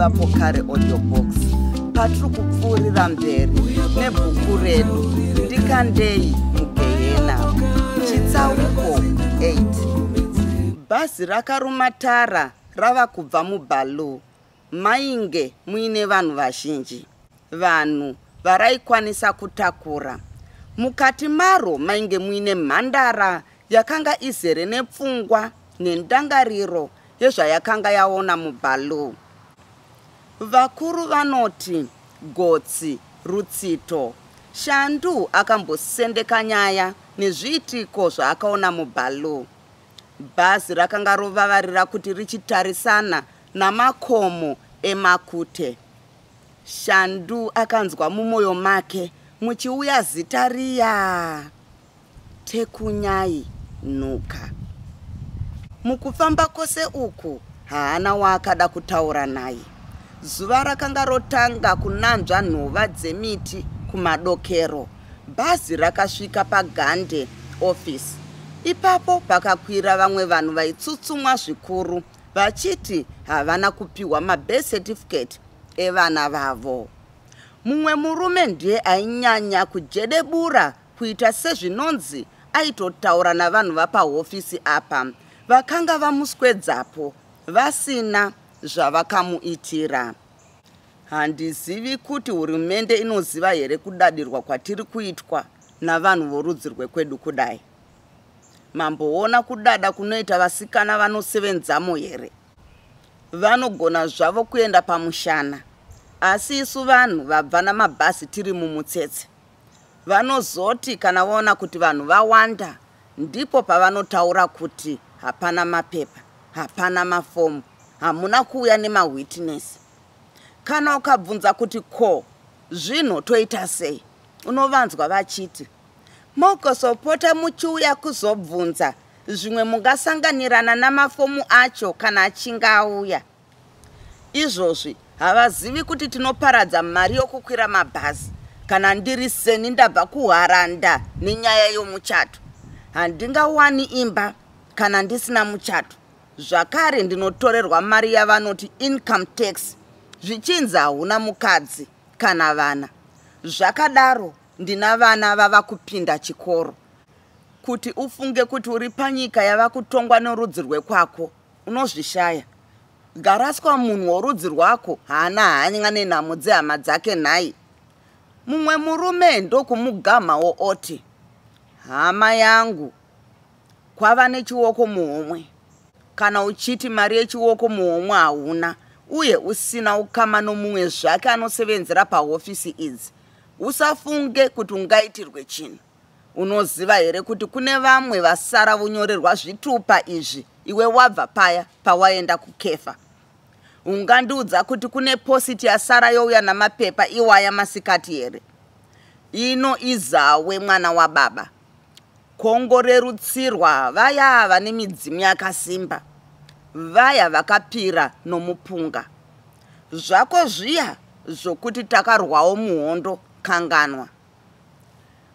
kureva pokare audiobox patiri kupfuurira mberi nebhuku redu ndikandei mugehena chitsauko 8 bhazi rakaruma tara rava kubva mubalu mainge muine vanhu vazhinji vanhu varaikwanisa kutakura mukati maro mainge muine mhandara yakanga izere nepfungwa nendangariro yezvayakanga yaona mubalu vakuru vanoti gotsi rutsito shandu akambosendeka nyaya nezviitiko zvaakaona mubalu bhazi rakanga rovavarira kuti richitarisana namakomo emakute shandu akanzwa mumwoyo make muchiuya zita riya tekunyai nhuka mukufamba kwose uku haana waakada kutaura naye zuva rakanga rotanga kunanzva nhova dzemiti kumadokero bhazi rakasvika pagande office ipapo pakakwira vamwe vanhu vaitsutsumwa zvikuru vachiti havana kupiwa mabest certificate evana vavo mumwe murume ndiye ainyanya kujedebura kuita sezvinonzi aitotaura navanhu vapahofisi apa vakanga vamuswedzapo vasina zvavakamuitira handizivi kuti hurumende inoziva here kudadirwa kwatiri kuitwa navanhu vorudzi rwekwedu kudai mamboona kudada kunoita vasikana vanosevenzamo here vanogona zvavo kuenda pamushana asi isu vanhu vabva namabhazi tiri mumutsetse vanozoti kana vaona kuti vanhu vawanda ndipo pavanotaura kuti hapana mapepa hapana mafomu hamuna kuuya nemawitinesi kana ukabvunza kuti ko zvinhu toita sei unovanzwa vachiti mogosopota muchiuya kuzobvunza zvimwe mungasanganirana namafomu acho kana achinga auya izvozvi havazivi kuti tinoparadza mari yokukwira mabhazi kana ndiri seni ndabva kuharanda nenyaya yomuchato handingawani imba kana ndisina muchato zvakare ndinotorerwa mari yavanoti income tax zvichinzi hauna mukadzi kana vana zvakadaro ndina vana vava kupinda chikoro kuti ufunge kuti uri panyika yava kutongwa norudzi rwekwako unozvishaya garaswa munhu worudzi rwako haana hanya nenhamo dzehama dzake nhai mumwe murume ndokumugamhawo oti hama yangu kwava nechioko muhomwe kana uchiti mari yechioko muhomwe hauna uye usina ukama nomumwe zvake anosevenzera pahofisi idzi usafunge kuti ungaitirwe chinhu unoziva here kuti kune vamwe vasara vonyorerwa zvitupa izvi iwe wabva paya pawaenda kukefa ungandiudza kuti kune positi yasara youya namapepa iwaya masikati here ino izawe mwana wababa kongorerutsirwa vaya vane midzimu yakasimba vaya vakapira nomupunga zvako zviya zvokuti takarwawo muhondo kanganwa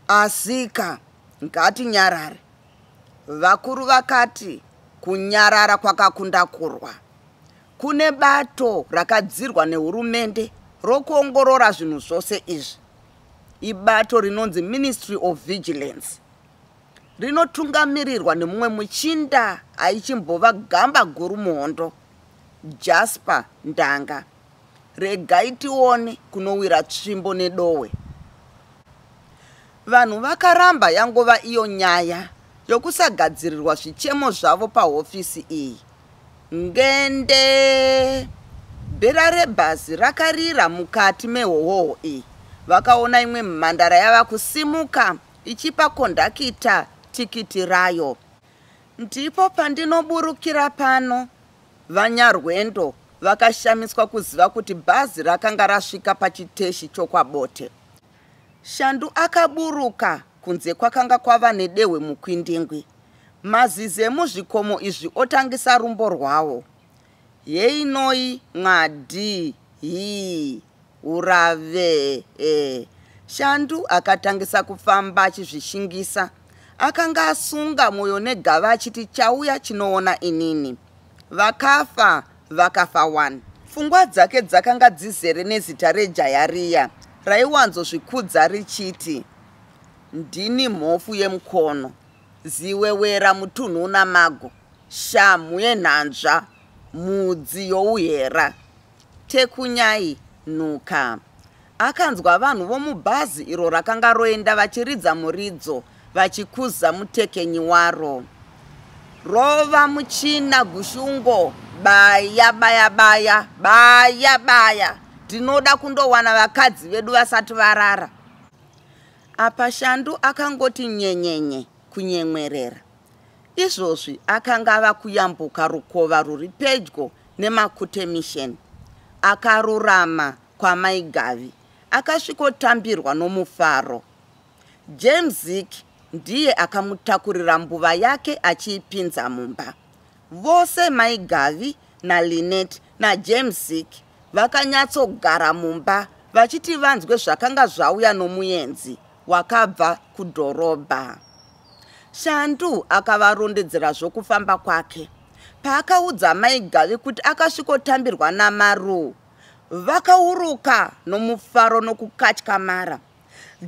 asika ngatinyarare vakuru vakati kunyarara kwakakunda kurwa kune bato rakadzirwa nehurumende rokuongorora zvinhu zvose izvi ibato rinonzi ministry of vigilance rinotungamirirwa nemumwe muchinda aichimbova gamba guru muhondo jaspa ndanga regai tione kunowira tsvimbo nedowe vanhu vakaramba yangova iyo nyaya yokusagadzirirwa zvichemo zvavo pahofisi iyi ngende bhera rebhazi rakarira mukati mehohoho iyi vakaona imwe mhandara yava kusimuka ichipa kondakita tikiti rayo ndipo pandinoburukira pano vanyarwendo vakashamiswa kuziva kuti bhazi rakanga rasvika pachiteshi chokwabote shandu akaburuka kunze kwakanga kwava nedehwe mukwindingwi mazize muzvikomo izvi otangisa rumbo rwavo yeinoi mwadhi hii urave e shandu akatangisa kufamba achizvishingisa akanga asunga mwoyo negava achiti chauya chinoona inini vakafa vakafa 1 pfungwa dzake dzakanga dzizere nezita rejayariya raiwanzozvikudza richiti ndini mhofu yemukono ziwewera mutunhu una mago shamu yenhanzva mudzi youhera tekunyai nuka akanzwa vanhu vomubhazi iro rakanga roenda vachiridza muridzo vachikuza mutekenyi waro rova muchina gushungo baya baya baya baya baya ndinoda kundowana vakadzi vedu vasati varara apa shandu akangoti nyenyenye kunyemwerera izvozvi akanga ava kuyambuka rukova rwuri pedyo nemakute mission akarurama kwamaigavi akasvikotambirwa nomufaro james zeke ndiye akamutakurira mbuva yake achiipinza mumba vose maigavi nalinet najames sik vakanyatsogara mumba vachiti vanzwe zvakanga zvauya nomuenzi wakabva kudhorobha shandu akavarondedzera zvokufamba kwake paakaudza maigavi kuti akasvikotambirwa namaru vakauruka nomufaro nokukatyamara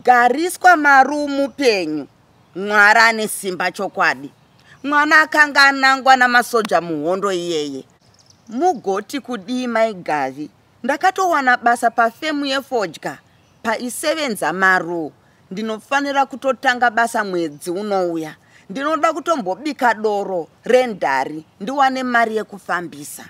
gariswa maru mupenyu mwari ane simba chokwadi mwana akanga anangwa namasoja muhondo iyeye mugoti kudii maigavi ndakatowana basa pafemu yefodya paisevenza maro ndinofanira kutotanga basa mwedzi unouya ndinoda kutombobika doro rendari ndiwane mari yekufambisa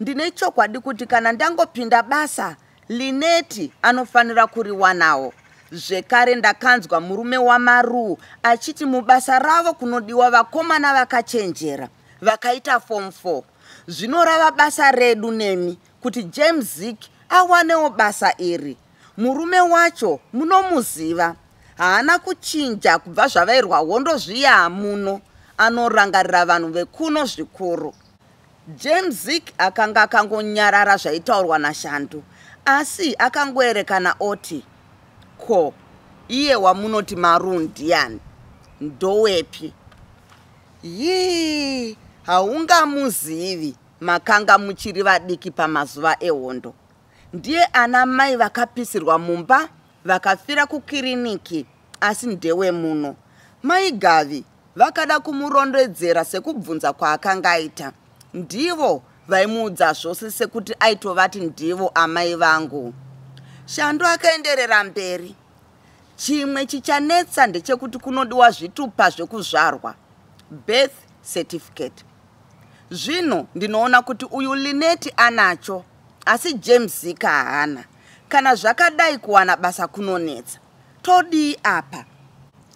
ndine chokwadi kuti kana ndangopinda basa lineti anofanira kuriwanawo zvekare ndakanzwa murume wamaruu achiti mubasa ravo kunodiwa vakomana vakachenjera vakaita fom 4 zvinorava basa redu nemi kuti james zek awanewo basa iri murume wacho munomuziva haana kuchinja kubva zvavairwa hondo zviya hamuno anorangarira vanhu vekuno zvikuru james zek akanga akangonyarara zvaitaurwa nashandu asi akangoerekana oti ko iye wamunoti maruu ndiyani ndowepi yii haungamuzivi makanga muchiri vadiki pamazuva ehondo ndiye ana mai vakapisirwa mumba vakafira kukiriniki asi ndewe muno mai gavi vakada kumurondedzera sekubvunza kwaakanga aita ndivo vaimuudza zvose sekuti aitovati ndivo amai vangu shando akaenderera mberi chimwe chichanetsa ndechekuti kunodiwa zvitupa zvekuzvarwa beth certificate zvino ndinoona kuti uyu lineti anacho asi james zika haana kana zvakadai kuwana basa kunonetsa todii apa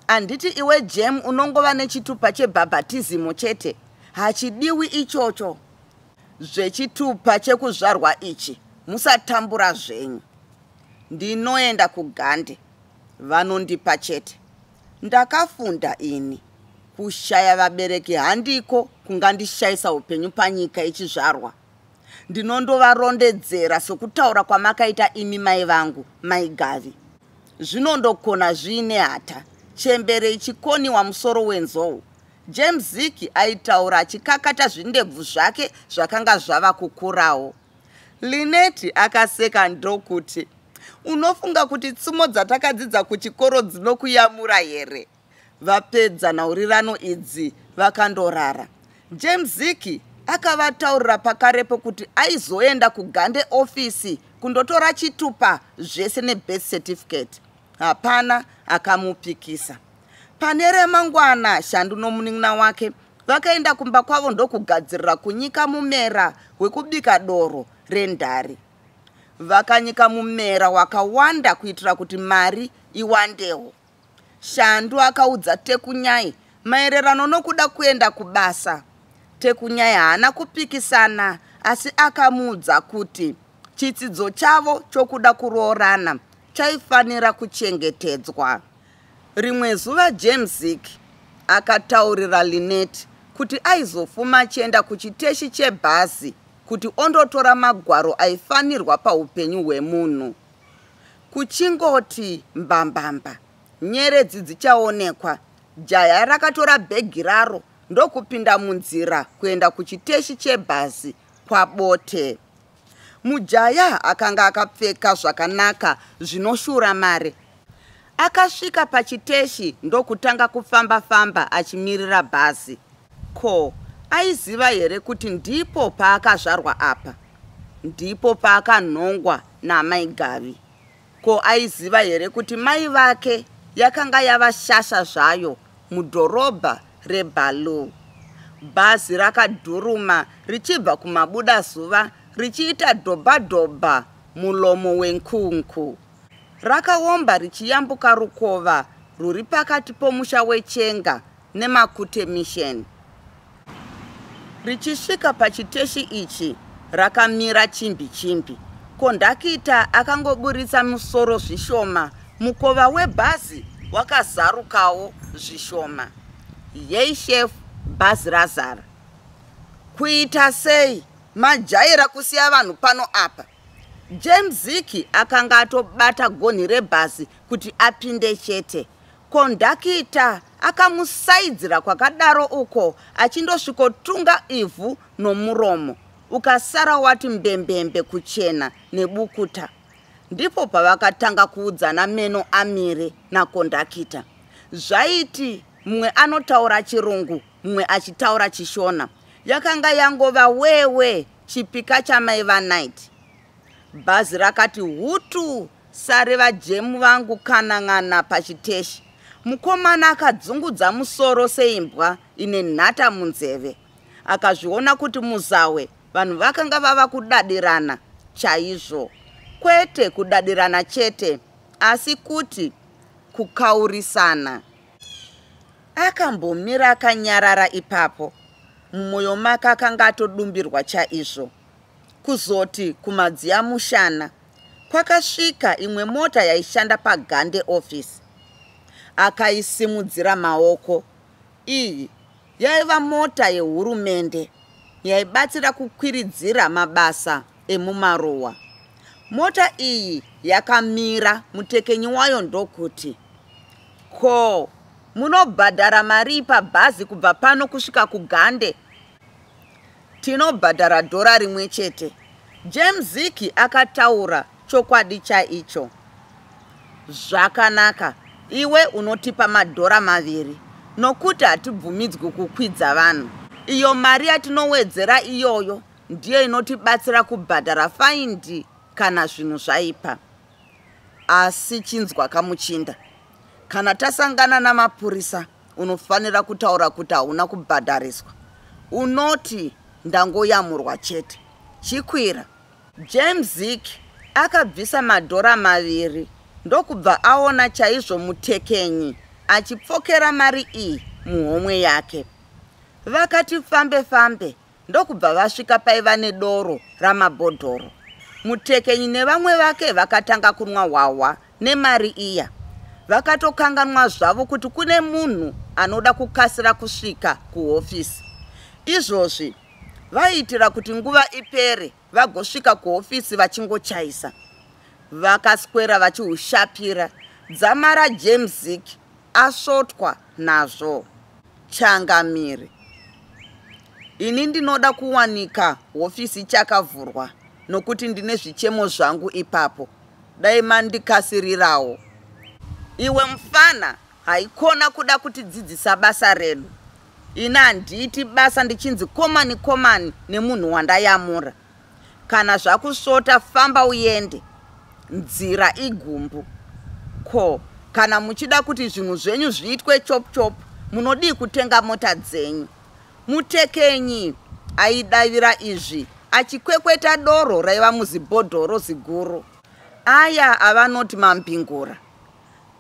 handiti iwe jem unongova nechitupa chebhabhatizimo chete hachidiwi ichocho zvechitupa chekuzvarwa ichi musatambura zvenyu ndinoenda kugande vanondipa chete ndakafunda ini kushaya vabereki handiko kungandishayisa upenyu panyika ichizvarwa ndinondovarondedzera sokutaura kwamakaita imi mai vangu maigavi zvinondokona zviine hata chembere ichikoniwa musoro wenzou james ziki aitaura achikakata zvindebvu zvake zvakanga zvava kukurawo lineti akaseka ndokuti unofunga kuti tsumo dzatakadzidza kuchikoro dzinokuyamura here vapedza nhaurirano idzi vakandorara james ziki akavataurira pakarepo kuti aizoenda kugande ofisi kundotora chitupa zvese nebest certificate hapana akamupikisa pane remangwana shandu nomunin'na wake vakaenda kumba kwavo ndokugadzirira kunyika mumera hwekubika doro rendari vakanyika mumera wakawanda kuitira kuti mari iwandewo shandu akaudza tekunyai maererano nokuda kuenda kubasa tekunyai haana kupikisana asi akamuudza kuti chitsidzo chavo chokuda kuroorana chaifanira kuchengetedzwa rimwe zuva james zik akataurira linet kuti aizofuma achienda kuchiteshi chebhazi kuti ondotora magwaro aifanirwa paupenyu hwemunhu kuchingoti mbambamba nyeredzi dzichaonekwa jaya rakatora bhegi raro ndokupinda munzira kuenda kuchiteshi chebhazi kwabote mujaya akanga akapfeka zvakanaka zvinoshura mari akasvika pachiteshi ndokutanga kufamba famba achimirira bhazi ko aiziva here kuti ndipo paakazvarwa apa ndipo paakanhongwa naamai gavi ko aiziva here kuti mai vake yakanga yava shasha zvayo mudhorobha rebalu bhazi rakadhuruma richibva kumabuda zuva richiita dhobhadhobha mulomo wenkunku rakaomba richiyambuka rukova rwuri pakati pomusha wechenga nemakute mission richisvika pachiteshi ichi rakamira chimbi chimbi kondakita akangoburitsa musoro zvishoma mukova webhazi wakazarukawo zvishoma yei shefu bhazi razara kuita sei majaira kusiya vanhu pano apa james ziki akanga atobata gonhi rebhazi kuti apinde chete kondakita akamusaidzira kwakadaro uko achindosvikotunga ivhu nomuromo ukasara wati mbembembe kuchena nebukuta ndipo pavakatanga kuudzana meno amire nakondakita zvaiti mumwe anotaura chirungu mumwe achitaura chishona yakanga yangova wewe chipika chamaiva night bhazi rakati hutu sarevajemu vangu kanang'ana pachiteshi mukomana akadzungudza musoro seimbwa ine nhata munzeve akazviona kuti muzawe vanhu vakanga vava kudadirana chaizvo kwete kudadirana chete asi kuti kukaurisana akambomira akanyarara ipapo mumwoyo make akanga atodumbirwa chaizvo kuzoti kumadziya mushana kwakasvika imwe mota yaishanda pagande ofisi akaisimudzira maoko iyi yaiva mota yehurumende yaibatsira kukwiridzira mabasa emumaruwa mota iyi yakamira mutekenyi wayo ndokuti ko munobhadhara mari pabhazi kubva pano kusvika kugande tinobhadhara dhora rimwe chete james zeki akataura chokwadi chaicho zvakanaka iwe unotipa madhora maviri nokuti hatibvumidzwi kukwidza vanhu iyo mari yatinowedzera iyoyo ndiyo inotibatsira kubhadhara faindi kana zvinhu zvaipa asi chinzwa kamuchinda kana tasangana namapurisa unofanira kutaura kuti hauna kubhadhariswa unoti ndangoyamurwa chete chikwira james zeke akabvisa madhora maviri ndokubva aona chaizvo mutekenyi achipfokera mari iyi muhomwe yake vakati fambe fambe ndokubva vasvika paiva nedoro ramabhodhoro mutekenyi nevamwe vake vakatanga kunwa hwahwa nemari iya vakatokanganwa zvavo kuti kune munhu anoda kukasira kusvika kuhofisi izvozvi vaiitira kuti nguva ipere vagosvika kuhofisi vachingochaisa vakaswera vachihushapira dzamara jamesik asvotwa nazvo changamiri ini ndinoda kuwanika hofisi chakavhurwa nokuti ndine zvichemo zvangu ipapo dai mandikasirirawo iwe mufana haikona kuda kutidzidzisa basa renu ini handiiti basa ndichinzi komani komani nemunhu wandayamura kana zvakusvota famba uende nzira igumbu ko kana muchida kuti zvinhu zvenyu zviitwe chop chop munodii kutenga mota dzenyu mutekenyi aidavira izvi achikwekweta doro raiva muzibhodhoro ziguru aya avanoti mambingura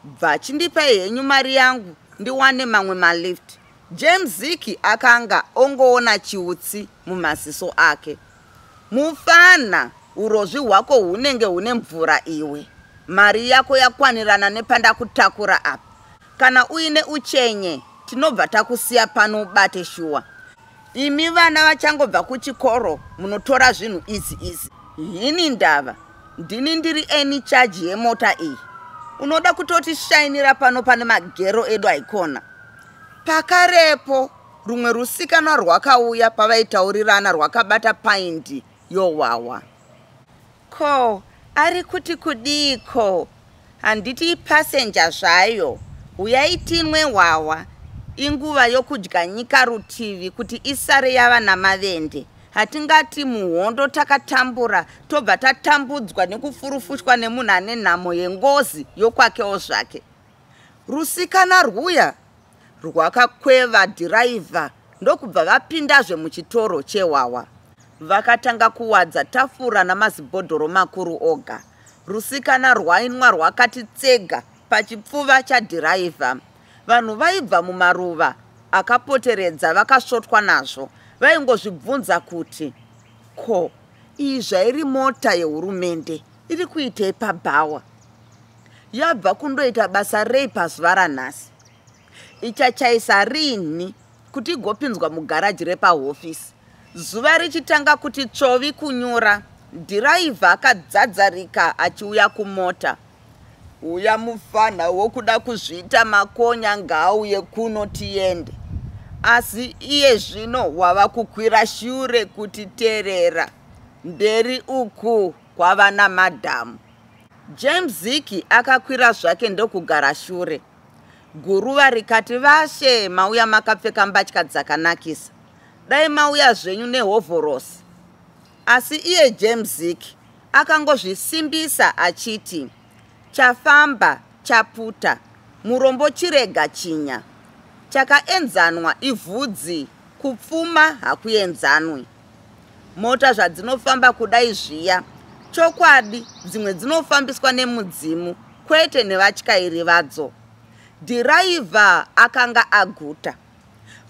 bva chindipai henyu mari yangu ndiwane mamwe malift james ziki akanga ongoona chiutsi mumaziso ake mufana urozvi hwako hunenge hune mvura iwe mari yako yakwanirana nepandakutakura apa kana uine uchenye tinobva takusiya pano ubate shuwa imi vana vachangobva kuchikoro munotora zvinhu izi izi hini ndava ndini ndiri any chaji yemota iyi unoda kutotishainira pano pane magero edu aikona pakarepo rumwe rusikana rwakauya pavaitaurirana rwakabata paindi yowawa ko ari kuti kudiko handiti ipasenja zvayo uyaitinwe hwawa inguva yokudya nyika rutivi kuti isare yava namavende hatingati muhondo takatambura tobva tatambudzwa nekufurufushwa nemunhu ane nhamo yengozi yokwakewo zvake rusikana rwuya rwakakweva dhiraivha ndokubva vapindazve muchitoro chehwawa vakatanga kuwadza tafura namazibhodhoro makuru oga rusikana rwainwa rwakati tsega pachipfuva chadhiraivha vanhu vaibva mumaruva akapoteredza vakasvotwa nazvo vaingozvibvunza kuti ko iyi zvairi mota yehurumende iri kuitei pabhawa yabva kundoita basa rei pazuva ranhasi ichachaisa riini kuti igopinzwa mugaraji repahofisi zuva richitanga kuti tsvovi kunyura dhiraivha akadzadzarika achiuya kumota uya mufanha wokuda kuzviita makonya ngaauye kuno tiende asi iye zvino wava kukwira shure kuti teerera mberi uku kwava namadhamu james ziki akakwira zvake ndokugara shure guruva rikati vashe mauya makapfeka mbatya dzakanakisa dai mauya zvenyu nehovhorosi asi iye jemzik akangozvisimbisa achiti chafamba chaputa murombo chirega chinya chakaenzanwa ivhudzi kupfuma hakuenzanwi mota zvadzinofamba kudai zviya chokwadi dzimwe dzinofambiswa nemudzimu kwete nevatyairi vadzo dhiraivha akanga aguta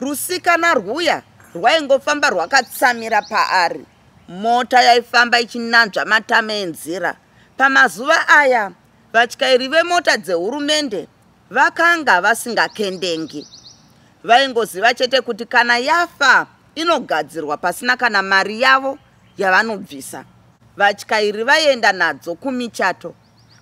rusikana rwuya rwaingofamba rwakatsamira paari mota yaifamba ichinanzva matama enzira pamazuva aya vatyairi vemota dzehurumende vakanga vasingakendengi vaingoziva chete kuti kana yafa inogadzirwa pasina kana mari yavo yavanobvisa vatyairi vaienda nadzo kumichato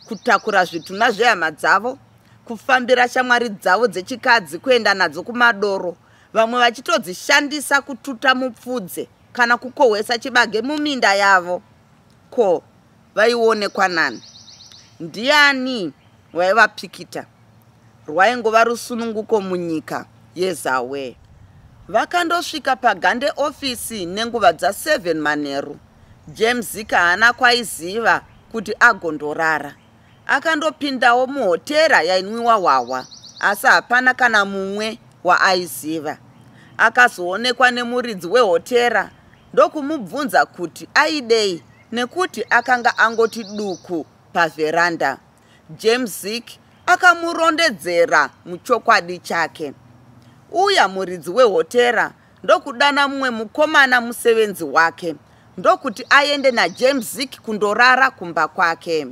kutakura zvitunha zvehama dzavo kufambira shamwari dzavo dzechikadzi kuenda nadzo kumadoro vamwe vachitodzishandisa kututa mupfudze kana kukohwesa chibage muminda yavo ko vaionekwa nani ndiani vaivapikita rwaingova rusununguko munyika yezawe vakandosvika pagande ofisi nenguva dza7 manheru jamesika haana kwaiziva kuti agondorara akandopindawo muhotera yainwiwa hwahwa asi hapana kana mumwe kwaaiziva akazoonekwa nemuridzi wehotera ndokumubvunza kuti aidei nekuti akanga angoti duku pavheranda james zik akamurondedzera muchokwadi chake uya muridzi wehotera ndokudana mumwe mukomana musevenzi wake ndokuti aende najames zik kundorara kumba kwake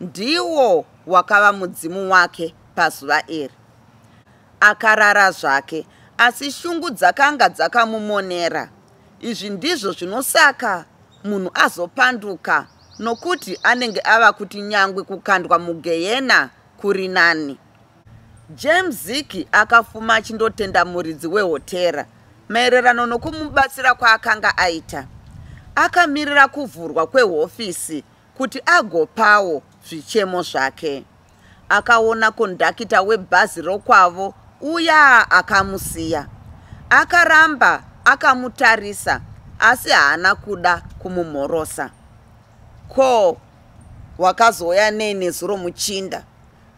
ndiwo wakava mudzimu wake pazuva iri akarara zvake asi shungu dzakanga dzakamumonera izvi ndizvo zvinosaka munhu azopanduka nokuti anenge ava kuti nyangwe kukandwa mugehena kuri nani james ziki akafuma achindotenda muridzi wehotera maererano nokumubatsira kwaakanga aita akamirira kuvhurwa kwehofisi kuti agopawo zvichemo zvake akaona kondakita webhazi rokwavo uya akamusiya akaramba akamutarisa asi haana kuda kumumhorosa ko wakazouya nei nezuro muchinda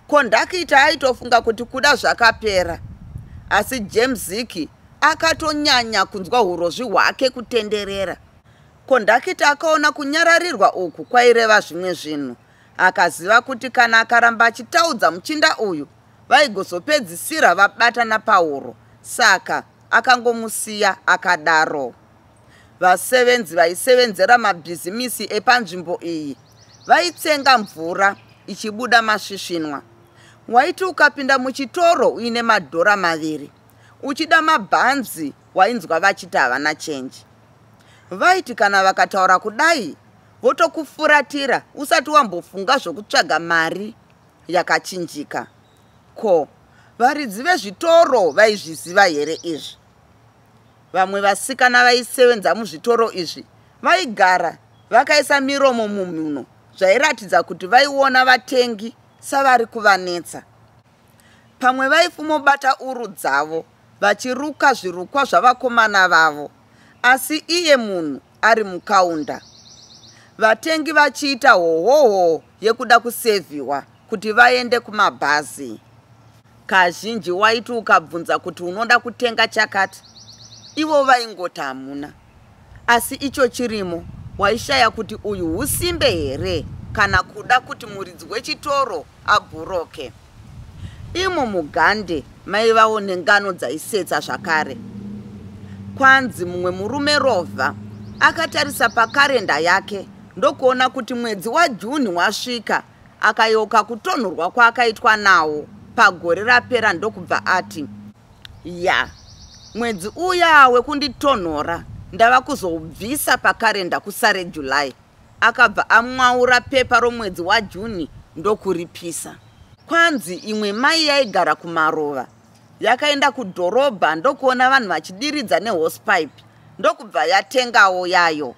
ko ndakita aitofunga kuti kuda zvakapera asi jemziki akatonyanya kunzwa urozvi hwake kutenderera ko ndakita akaona kunyararirwa uku kwaireva zvimwe zvinhu akaziva kuti kana akaramba achitaudza muchinda uyu vaigozopedzisira vabatana pauro saka akangomusiya akadaro vasevenzi vaisevenzera mabhizimisi epanzvimbo iyi vaitsenga mvura ichibuda masvisvinwa waiti ukapinda muchitoro uine madhora maviri uchida mabhanzi wainzwa vachiti havana chenji vaiti kana vakataura kudai votokufuratira usati wambofunga zvokutsvaga mari yakachinjika ko varidzi vezvitoro vaizviziva here izvi vamwe vasikana vaisevenza muzvitoro izvi vaigara vakaisa miromo mumhuno zvairatidza kuti vaiona vatengi savari kuvanetsa pamwe vaifumobata uru dzavo vachiruka zvirukwa zvavakomana vavo asi iye munhu ari mukaunda vatengi vachiita hohohoho yekuda kuseviwa kuti vaende kumabhazi kazhinji waiti ukabvunza kuti unoda kutenga chakati ivo vaingoti hamuna asi icho chirimo waishaya kuti uyu husimbe here kana kuda kuti muridzi wechitoro abhuroke imo mugande maivawo nengano dzaisetsa zvakare kwanzi mumwe murume rovha akatarisa pakarenda yake ndokuona kuti mwedzi wajuni wasvika akayeuka kutonhorwa kwaakaitwa nawo pagore rapera ndokubva ati ya mwedzi uya wekunditonhora ndava kuzoubvisa pakarenda kusare julai akabva amwaura pepa romwedzi wajuni ndokuripisa kwanzi imwe mai yaigara kumarova yakaenda kudhorobha ndokuona vanhu vachidiridza nehosipipe ndokubva yatengawo yayo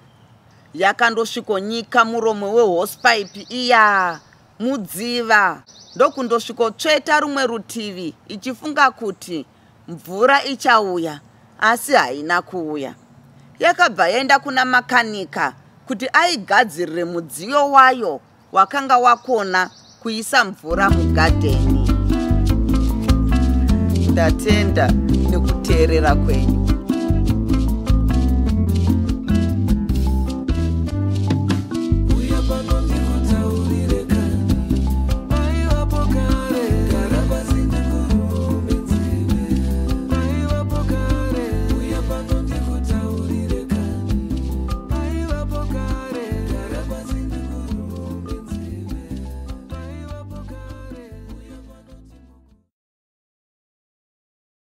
yakandosvikonyika muromo wehosipipe iya mudziva ndokundosvikotsveta rumwe rutivi ichifunga kuti mvura ichauya asi haina kuuya yakabva yaenda kuna makanika kuti aigadzirire mudziyo wayo wakanga wakona kuisa mvura mugadheni ndatenda nekuteerera kwenyu